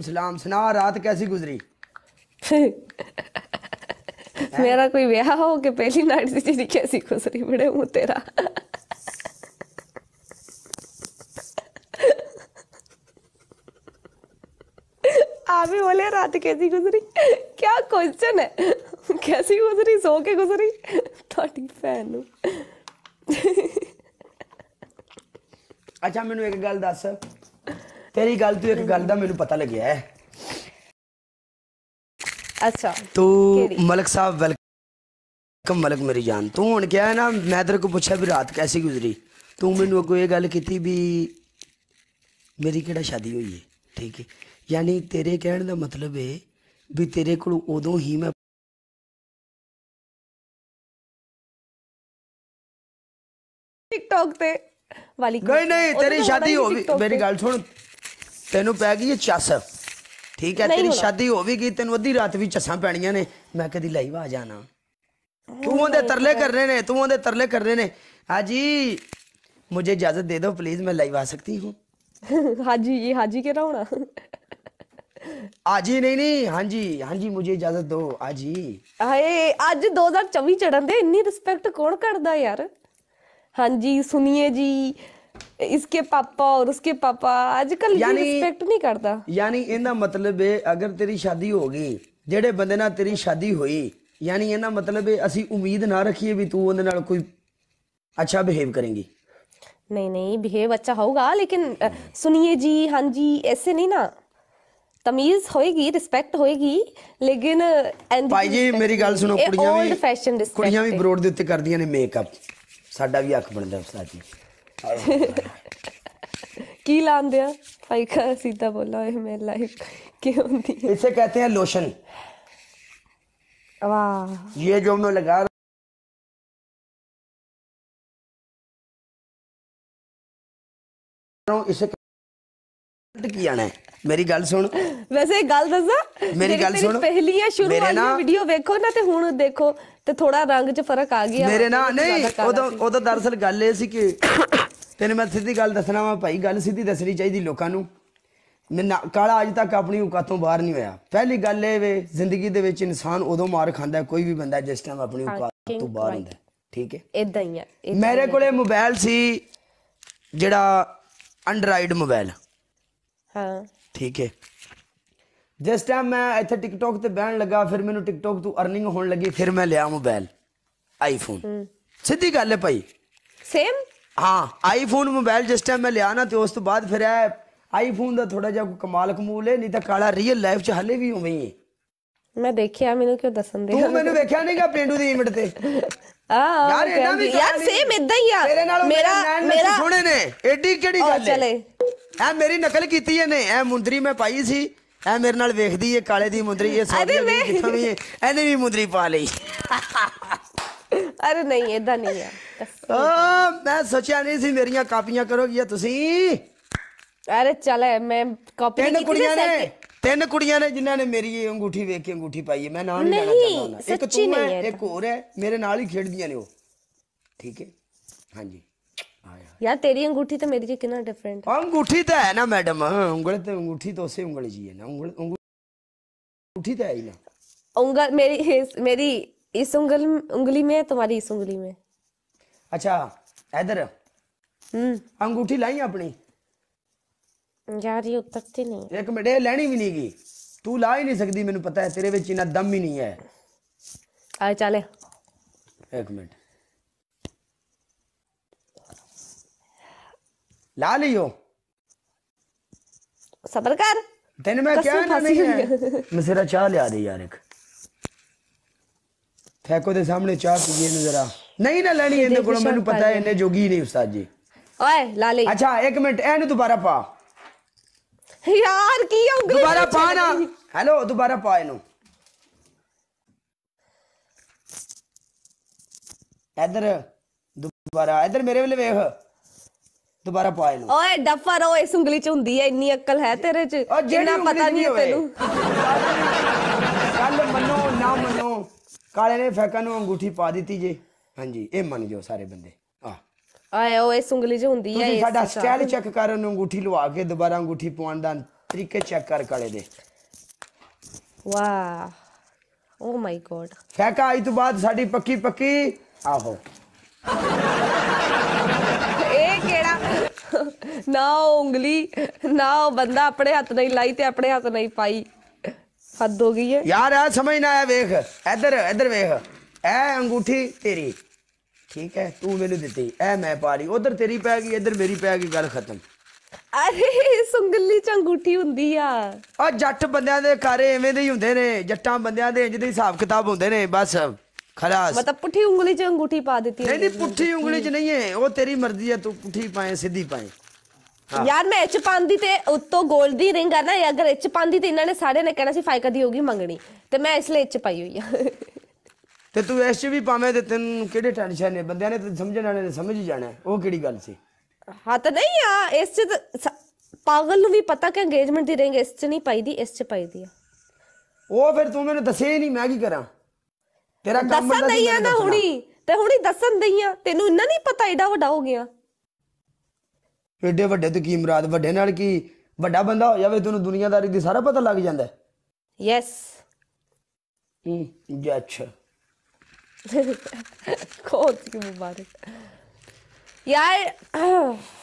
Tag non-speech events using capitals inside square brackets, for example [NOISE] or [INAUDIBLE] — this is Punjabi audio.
सलाम सुना रात कैसी गुजरी [LAUGHS] मेरा कोई ब्याह हो के पहली नाइट से जी कैसी गुजरी बड़े मुंह तेरा आप ही बोले रात कैसी गुजरी क्या क्वेश्चन है कैसी गुजरी सो के गुजरी थोड़ी फैन हूँ [LAUGHS] ਅੱਛਾ ਮੈਨੂੰ ਇੱਕ ਗੱਲ ਦੱਸ ਤੇਰੀ ਗੱਲ ਤੋਂ ਇੱਕ ਗੱਲ ਦਾ ਮੈਨੂੰ ਪਤਾ ਲੱਗਿਆ ਹੈ ਅੱਛਾ ਤੂੰ ਮਲਕ ਸਾਹਿਬ ਵੈਲਕਮ ਮਲਕ ਮੇਰੀ ਜਾਨ ਤੂੰ ਹੁਣ ਕਿਹਾ ਨਾ ਮੈਂ ਤੇਰੇ ਕੋ ਪੁੱਛਿਆ ਵੀ ਰਾਤ ਕੈਸੀ ਗੁਜ਼ਰੀ ਤੂੰ ਮੈਨੂੰ ਅੱਗੋਂ ਇਹ ਗੱਲ ਕੀਤੀ ਵੀ ਮੇਰੀ ਕਿਹੜਾ ਸ਼ਾਦੀ ਹੋਈ ਹੈ ਠੀਕ ਹੈ ਯਾਨੀ ਤੇਰੇ ਕਹਿਣ ਦਾ ਮਤਲਬ ਹੈ ਵੀ ਤੇਰੇ ਕੋਲ ਉਦੋਂ ਹੀ ਮੈਂ ਟਿਕਟੌਕ ਤੇ ਵਾਲੀ ਨਹੀਂ ਨਹੀਂ ਤੇਰੀ ਸ਼ਾਦੀ ਹੋ ਵੀ ਮੇਰੀ ਗੱਲ ਸੁਣ ਤੈਨੂੰ ਪੈ ਗਈ ਇਹ ਚਸ ਠੀਕ ਹੈ ਤੇਰੀ ਸ਼ਾਦੀ ਹੋ ਵੀ ਗਈ ਤੈਨੂੰ ਅੱਧੀ ਰਾਤ ਵੀ ਚਸਾਂ ਪੈਣੀਆਂ ਨੇ ਮੈਂ ਕਦੀ ਲਾਈਵ ਆ ਜਾਣਾ ਤੂੰ ਉਹਦੇ ਤਰਲੇ ਕਰਨੇ ਨੇ ਤੂੰ ਉਹਦੇ ਤਰਲੇ ਕਰਨੇ ਨੇ ਹਾਜੀ ਮੈਨੂੰ ਇਜਾਜ਼ਤ ਦੇ ਦਿਓ ਪਲੀਜ਼ ਮੈਂ ਲਾਈਵ ਆ ਸਕਦੀ ਹਾਂ ਹਾਂਜੀ ਇਹ ये हाजी ਹੋਣਾ ਆਜੀ ਨਹੀਂ ਨਹੀਂ ਹਾਂਜੀ ਹਾਂਜੀ ਮੈਨੂੰ ਇਜਾਜ਼ਤ ਦਿਓ ਆਜੀ ਹਾਏ ਅੱਜ 2024 ਚੜਨ ਦੇ ਇੰਨੀ ਰਿਸਪੈਕਟ ਕੌਣ ਕਰਦਾ ਯਾਰ ਹਾਂਜੀ सुनिए जी इसके पापा और उसके पापा आजकल ये यानी- रिस्पेक्ट नहीं करता ਯਾਨੀ ਇਹਦਾ ਮਤਲਬ ਹੈ ਅਗਰ ਤੇਰੀ ਸ਼ਾਦੀ ਹੋ ਗਈ ਜਿਹੜੇ ਬੰਦੇ ਨਾਲ ਤੇਰੀ ਸ਼ਾਦੀ ਹੋਈ ਯਾਨੀ ਇਹਦਾ ਮਤਲਬ ਹੈ ਅਸੀਂ ਉਮੀਦ ਨਾ ਰੱਖੀਏ ਵੀ ਤੂੰ ਉਹਦੇ ਨਾਲ ਕੋਈ ਅੱਛਾ ਬਿਹੇਵ ਕਰੇਂਗੀ ਨਹੀਂ ਨਹੀਂ ਬਿਹੇਵ ਅੱਛਾ ਹੋਊਗਾ ਲੇਕਿਨ ਸੁਣੀਏ ਜੀ ਹਾਂਜੀ ਐਸੇ ਨਹੀਂ ਨਾ ਤਮੀਜ਼ ਹੋਏਗੀ ਰਿਸਪੈਕਟ ਹੋਏਗੀ ਲੇਕਿਨ ਭਾਈ ਜੀ ਮੇਰੀ ਗੱਲ ਸੁਣੋ ਕੁੜੀਆਂ ਵੀ ਕੁੜੀਆਂ ਵੀ ਬਰੋਡ ਦੇ ਉੱਤੇ ਕਰਦੀਆਂ ਨੇ ਮੇਕਅਪ ਸਾਡਾ ਵੀ ਅੱਖ ਬਣਦਾ ਉਸਤਾ ਜੀ [LAUGHS] ਕੀ ਲਾਂਦੇ ਆ ਕਾ ਸਿੱਧਾ ਬੋਲਾ ਇਹ ਮੇਰੀ ਲਾਈਫ ਕੀ ਹੁੰਦੀ ਹੈ ਇਸੇ ਕਹਤੇ हैं ਲੋਸ਼ਨ ਵਾਹ ਇਹ ਜੋ ਮੈਂ ਲਗਾ ਰਹਾ ਹਾਂ ਇਸੇ इसे ਕੀ ਆਣਾ ਹੈ ਮੇਰੀ ਗੱਲ ਸੁਣ ਵੈਸੇ ਇੱਕ ਗੱਲ ਦੱਸਾਂ ਮੇਰੀ ਗੱਲ ਸੁਣ। ਪਹਿਲੀਆਂ ਸ਼ੁਰੂ ਮੇਰੇ ਵਾਲੀਆਂ ਵੀਡੀਓ ਵੇਖੋ ਨਾ ਤੇ ਹੁਣ ਦੇਖੋ ਤੇ ਥੋੜਾ ਰੰਗ 'ਚ ਫਰਕ ਆ ਗਿਆ ਮੇਰੇ ਨਾਲ ਨਹੀਂ ਉਦੋਂ ਉਦੋਂ ਦਰਸਲ ਗੱਲ ਇਹ ਸੀ ਕਿ ਤੈਨੂੰ ਮੈਂ ਸਿੱਧੀ ਗੱਲ ਦੱਸਣਾ ਵਾ ਭਾਈ ਗੱਲ ਸਿੱਧੀ ਦੱਸਣੀ ਚਾਹੀਦੀ ਲੋਕਾਂ ਨੂੰ ਮੈਂ ਕਾਲਾ ਅਜ ਤੱਕ ਆਪਣੀ ਤੋਂ ਬਾਹਰ ਨਹੀਂ ਹੋਇਆ ਪਹਿਲੀ ਗੱਲ ਇਹ ਵੇ ਜ਼ਿੰਦਗੀ ਦੇ ਵਿੱਚ ਇਨਸਾਨ ਉਦੋਂ ਮਾਰ ਖਾਂਦਾ ਕੋਈ ਵੀ ਬੰਦਾ ਜਿਸ ਟਾਈਮ ਆਪਣੀ ਔਕਾਤ ਤੋਂ ਬਾਹਰ ਹੁੰਦਾ ਠੀਕ ਹੈ ਇਦਾਂ ਹੀ ਹੈ ਮੇਰੇ ਕੋਲੇ ਮੋਬਾਈਲ ਸੀ ਜਿਹੜਾ ਐਂਡਰਾਇਡ ਮੋਬਾਈਲ ਹਾਂ ਠੀਕ ਹੈ ਜਿਸ ਟਾਈਮ ਮੈਂ ਇੱਥੇ ਟਿਕਟੌਕ ਤੇ ਬਹਿਣ ਲੱਗਾ ਫਿਰ ਮੈਨੂੰ ਟਿਕਟੌਕ ਤੋਂ ਅਰਨਿੰਗ ਹੋਣ ਲੱਗੀ ਫਿਰ ਮੈਂ ਲਿਆ ਮੋਬਾਈਲ ਆਈਫੋਨ ਸਿੱਧੀ ਗੱਲ ਹੈ ਭਾਈ ਸੇਮ ਹਾਂ ਆਈਫੋਨ ਮੋਬਾਈਲ ਜਿਸ ਟਾਈਮ ਮੈਂ ਲਿਆ ਨਾ ਤੇ ਉਸ ਤੋਂ ਬਾਅਦ ਫਿਰ ਆ ਆਈਫੋਨ ਦਾ ਥੋੜਾ ਜਿਹਾ ਕਮਾਲ ਕਮੂਲ ਹੈ ਨਹੀਂ ਤਾਂ ਕਾਲਾ ਰੀਅਲ ਲਾਈਫ 'ਚ ਹਲੇ ਵੀ ਉਵੇਂ ਹੀ ਹੈ ਮੈਂ ਦੇਖਿਆ ਮੈਨੂੰ ਕਿਉਂ ਦੱਸਣ ਦੇ ਤੂੰ ਮੈਨੂੰ ਵੇਖਿਆ ਨਹੀਂਗਾ ਪਿੰਡੂ ਦੀ ਇਮਟ ਤੇ ਆ ਯਾਰ ਇਹਨਾਂ ਵੀ ਯਾਰ ਸੇਮ ਇਦਾਂ ਹੀ ਆ ਮੇਰੇ ਨਾਲ ਮੇਰਾ ਮੇਰਾ ਸੋਹਣੇ ਨੇ ਐਡੀ ਕਿਹੜੀ ਗੱਲ ਹੈ ਐ ਮੇਰੀ ਨਕਲ ਕੀਤੀ ਇਹਨੇ ਐ ਮੁੰਦਰੀ ਮੈਂ ਪਾਈ ਸੀ ਇਹ ਮੇਰੇ ਨਾਲ ਵੇਖਦੀ ਏ ਕਾਲੇ ਦੀ ਮੁੰਦਰੀ ਇਹ ਸੋਹਣੀ ਵੀ ਕਿੱਥੋਂ ਵੀ ਇਹਨੇ ਵੀ ਮੁੰਦਰੀ ਪਾ ਲਈ ਅਰੇ ਨਹੀਂ ਇਦਾਂ ਨਹੀਂ ਆ ਓ ਮੈਂ ਸੋਚਿਆ ਨਹੀਂ ਸੀ ਮੇਰੀਆਂ ਕਾਪੀਆਂ ਕਰੋਗੀ ਤੁਸੀਂ ਅਰੇ ਚੱਲ ਮੈਂ ਕਾਪੀ ਨਹੀਂ ਕੁੜੀਆਂ ਨੇ ਤਿੰਨ ਕੁੜੀਆਂ ਨੇ ਜਿਨ੍ਹਾਂ ਨੇ ਮੇਰੀ ਅੰਗੂਠੀ ਵੇਖ ਕੇ ਅੰਗੂਠੀ ਪਾਈ ਹੈ ਮੈਂ ਨਾਂ ਨਹੀਂ ਲੈਣਾ ਚਾਹੁੰਦਾ ਇੱਕ ਤੂੰ ਹੈ ਇੱਕ ਹੋਰ ਹੈ ਮੇਰੇ ਨਾਲ ਹੀ ਖੇਡਦੀਆਂ ਨੇ ਉਹ ਠੀਕ ਹੈ ਹਾਂਜੀ ਯਾਰ ਤੇਰੀ ਅੰਗੂਠੀ ਤੇ ਮੇਰੀ ਜੀ ਕਿੰਨਾ ਡਿਫਰੈਂਟ ਹੈ ਅੰਗੂਠੀ ਤਾਂ ਹੈ ਨਾ ਮੈਡਮ ਉਂਗਲੇ ਤੇ ਅੰਗੂਠੀ ਤਾਂ ਉਸੇ ਉਂਗਲ ਜੀ ਹੈ ਨਾ ਉਂਗਲ ਅੰਗੂਠੀ ਤਾਂ ਹੈ ਹੀ ਨਾ ਉਂਗਲ ਮੇਰੀ ਇਸ ਮੇਰੀ ਇਸ ਉਂਗਲ ਉਂਗਲੀ ਮੇ ਤੁਹਾਡੀ ਇਸ ਉਂਗਲੀ ਮੇਂ ਅੱਛਾ ਇਧਰ ਹੂੰ ਅੰਗੂਠੀ ਲਾਈ ਆਪਣੀ ਯਾਰ ਇਹ ਉਤਰਤੀ ਨਹੀਂ ਇੱਕ ਮਿੰਟ ਇਹ ਲੈਣੀ ਵੀ ਨਹੀਂ ਗਈ ਤੂੰ ਲਾ ਹੀ ਨਹੀਂ ਸਕਦੀ ਮੈਨੂੰ ਪਤਾ ਹੈ ਤੇਰੇ ਵਿੱਚ ਇਨਾ ਦਮ ਹੀ ਨਹੀਂ ਹੈ ਆ ਚੱਲੇ ਇੱਕ ਮਿੰਟ ला लियो सबर कर ਤੈਨੂੰ ਮੈਂ ਕਿਹਾ ਨਾ ਨਹੀਂ ਹੈ ਮਸੇਰਾ ਚਾਹ ਲਿਆ ਦੇ ਯਾਰ ਇੱਕ ਫੈਕੋ ਦੇ ਸਾਹਮਣੇ ਚਾਹ ਪੀਏ ਨੂੰ ਜ਼ਰਾ ਨਹੀਂ ਨਾ ਲੈਣੀ ਇਹਦੇ ਕੋਲ ਮੈਨੂੰ ਪਤਾ ਹੈ ਇਹਨੇ ਜੋਗੀ ਨਹੀਂ ਉਸਤਾਦ ਜੀ ਓਏ ਲਾ ਲਈ ਅੱਛਾ ਇੱਕ ਮਿੰਟ ਇਹਨੂੰ ਦੁਬਾਰਾ ਪਾ ਯਾਰ ਕੀ ਹੋ ਗਿਆ ਦੁਬਾਰਾ ਪਾ ਨਾ ਹੈਲੋ ਦੁਬਾਰਾ ਪਾ ਇਹਨੂੰ ਇਧਰ ਦੁਬਾਰਾ ਇਧਰ ਮੇਰੇ ਵੱਲ ਵੇਖ ਦੁਬਾਰਾ ਪਾ ਲਓ ਓਏ ਡੱਫਾ ਰੋ ਇਸ ਉਂਗਲੀ ਚ ਹੁੰਦੀ ਐ ਇੰਨੀ ਅਕਲ ਹੈ ਤੇਰੇ ਚ ਜਿੰਨਾ ਪਤਾ ਨਹੀਂ ਤੈਨੂੰ ਗੱਲ ਮੰਨੋ ਨਾ ਮੰਨੋ ਕਾਲੇ ਨੇ ਫੈਕਾ ਨੂੰ ਅੰਗੂਠੀ ਪਾ ਦਿੱਤੀ ਜੇ ਹਾਂਜੀ ਇਹ ਮੰਨ ਜਾਓ ਸਾਰੇ ਬੰਦੇ ਆ ਆਏ ਓ ਇਸ ਉਂਗਲੀ ਚ ਹੁੰਦੀ ਐ ਤੁਸੀਂ ਸਾਡਾ ਸਟਾਈਲ ਚੈੱਕ ਕਰ ਉਹਨੂੰ ਅੰਗੂਠੀ ਲਵਾ ਕੇ ਦੁਬਾਰਾ ਅੰਗੂਠੀ ਪਾਉਣ ਦਾ ਤਰੀਕੇ ਚੈੱਕ ਕਰ ਕਾਲੇ ਦੇ ਵਾਹ ਓ ਮਾਈ ਗੋਡ ਫੈਕਾ ਆਈ ਤੋਂ ਬਾਅਦ ਸਾਡੀ ਪੱਕੀ ਪੱਕੀ ਆਹੋ ਨਾ ਉਂਗਲੀ ਨਾ ਬੰਦਾ ਆਪਣੇ ਹੱਥ ਨਹੀਂ ਲਾਈ ਤੇ ਆਪਣੇ ਹੱਥ ਨਹੀਂ ਪਾਈ ਹੱਦ ਹੋ ਗਈ ਹੈ ਯਾਰ ਆ ਸਮਝ ਨਾ ਆਇਆ ਵੇਖ ਇੱਧਰ ਇੱਧਰ ਵੇਖ ਐ ਅੰਗੂਠੀ ਤੇਰੀ ਠੀਕ ਹੈ ਤੂੰ ਮੈਨੂੰ ਦਿੱਤੀ ਐ ਮੈਂ ਪਾ ਲਈ ਉਧਰ ਤੇਰੀ ਪੈ ਗਈ ਇੱਧਰ ਮੇਰੀ ਪੈ ਗਈ ਗੱਲ ਖਤਮ ਅਰੇ ਸੁੰਗਲੀ ਚ ਅੰਗੂਠੀ ਹੁੰਦੀ ਆ ਆ ਜੱਟ ਬੰਦਿਆਂ ਦੇ ਘਰ ਐਵੇਂ ਦੇ ਹੀ ਹੁੰਦੇ ਨੇ ਜੱਟਾਂ ਬੰਦਿਆਂ ਦੇ ਇੰਜ ਦੇ ਹਿਸਾਬ ਕਿਤਾਬ ਹੁੰਦੇ ਨੇ ਬਸ ਖਲਾਸ ਮਤਲਬ ਪੁੱਠੀ ਉਂਗਲੀ 'ਚ ਅੰਗੂਠੀ ਪਾ ਦਿੱਤੀ ਨਹੀਂ ਨਹੀਂ ਪੁੱਠੀ ਉਂਗਲੀ 'ਚ ਨਹੀਂ ਹੈ ਉਹ ਤੇਰੀ ਮਰਜ਼ੀ ਹੈ ਤੂੰ ਪੁੱਠੀ ਪਾਏ ਸਿੱਧੀ ਪਾਏ ਯਾਰ ਮੈਂ ਇੱਚ ਪਾਉਂਦੀ ਤੇ ਉੱਤੋਂ 골ਦੀ ਦੀ ਰਿੰਗ ਆ ਨਾ ਅਗਰ ਇੱਚ ਪਾਉਂਦੀ ਤੇ ਇਹਨਾਂ ਨੇ ਸਾਰੇ ਨੇ ਕਹਿਣਾ ਸੀ ਫਾਇਕਾ ਦੀ ਹੋਗੀ ਮੰਗਣੀ ਤੇ ਮੈਂ ਇਸ ਲਈ ਇੱਚ ਪਾਈ ਹੋਈ ਆ ਤੇ ਤੂੰ ਇਸ ਵੀ ਪਾਵੇਂ ਤੇ ਤੈਨੂੰ ਕਿਹੜੇ ਟੈਨਸ਼ਨ ਨੇ ਬੰਦਿਆਂ ਨੇ ਤੇ ਸਮਝਣ ਵਾਲੇ ਨੇ ਸਮਝ ਹੀ ਜਾਣਾ ਉਹ ਕਿਹੜੀ ਗੱਲ ਸੀ ਹਾਂ ਤਾਂ ਨਹੀਂ ਆ ਇਸ ਚ ਤਾਂ ਪਾਗਲ ਨੂੰ ਵੀ ਪਤਾ ਕਿ ਅੰਗੇਜਮੈਂਟ ਦੀ ਰਿੰਗ ਇਸ ਚ ਨਹੀਂ ਪਾਈ ਦੀ ਇਸ ਚ ਪਾਈ ਦੀ ਆ ਉਹ ਫਿਰ ਤੂੰ ਮੈਨੂੰ ਦੱਸਿਆ ਹੀ ਨਹੀਂ ਮੈਂ ਕੀ ਕਰਾਂ ਤੇਰਾ ਕੰਮ ਦੱਸਣ ਨਹੀਂ ਆ ਨਾ ਹੁਣੀ ਤੇ ਹੁਣੀ ਦੱਸਣ ਨਹੀਂ ਆ ਤੈਨੂੰ ਇੰਨਾ ਨਹੀਂ ਪਤਾ ਏਡਾ ਵੱਡਾ ਹੋ ਗਿਆ ਏਡੇ ਵੱਡੇ ਤੇ ਕੀ ਮਰਾਦ ਵੱਡੇ ਨਾਲ ਕੀ ਵੱਡਾ ਬੰਦਾ ਹੋ ਜਾਵੇ ਤੈਨੂੰ ਦੁਨੀਆਦਾਰੀ ਦੀ ਸਾਰਾ ਪਤਾ ਲੱਗ ਜਾਂਦਾ ਯੈਸ ਹੂੰ ਅੱਛਾ ਕੋਤ [LAUGHS] ਕੀ ਮੁਬਾਰਕ ਯਾਰ